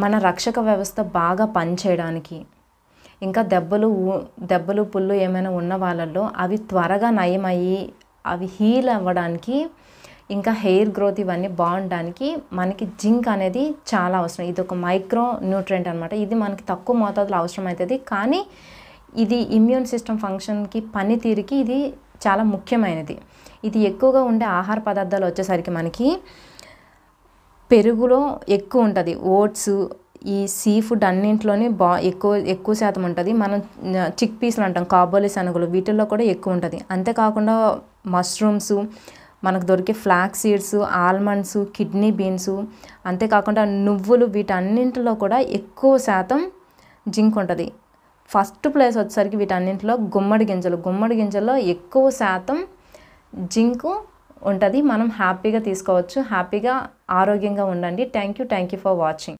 మన రక్షక వ్యవస్థ బాగా పనిచేయడానికి ఇంకా దెబ్బలు దెబ్బలు పుళ్ళు ఏమైనా ఉన్న వాళ్ళల్లో అవి త్వరగా నయమయ్యి అవి హీల్ అవ్వడానికి ఇంకా హెయిర్ గ్రోత్ ఇవన్నీ బాగుండడానికి మనకి జింక్ అనేది చాలా అవసరం ఇది ఒక మైక్రో న్యూట్రియంట్ అనమాట ఇది మనకి తక్కువ మోతాదులో అవసరం అవుతుంది కానీ ఇది ఇమ్యూన్ సిస్టమ్ ఫంక్షన్కి పనితీరుకి ఇది చాలా ముఖ్యమైనది ఇది ఎక్కువగా ఉండే ఆహార పదార్థాలు వచ్చేసరికి మనకి పెరుగులో ఎక్కువ ఉంటుంది ఓట్స్ ఈ సీ ఫుడ్ అన్నింటిలోనే బా ఎక్కువ ఎక్కువ శాతం ఉంటుంది మనం చిక్ పీస్లు అంటాం కాబోలి శనగలు వీటిల్లో కూడా ఎక్కువ ఉంటుంది అంతేకాకుండా మష్రూమ్స్ మనకు దొరికే flax seeds almonds kidney beans అంతేకాకుండా నువ్వులు వీటన్నింటిలో కూడా ఎక్కువ శాతం జింక్ ఉంటుంది ఫస్ట్ ప్లేస్ వచ్చేసరికి వీటన్నింటిలో గుమ్మడి గింజలు గుమ్మడి గింజల్లో ఎక్కువ శాతం జింకు ఉంటుంది మనం హ్యాపీగా తీసుకోవచ్చు హ్యాపీగా ఆరోగ్యంగా ఉండండి thank you thank you for watching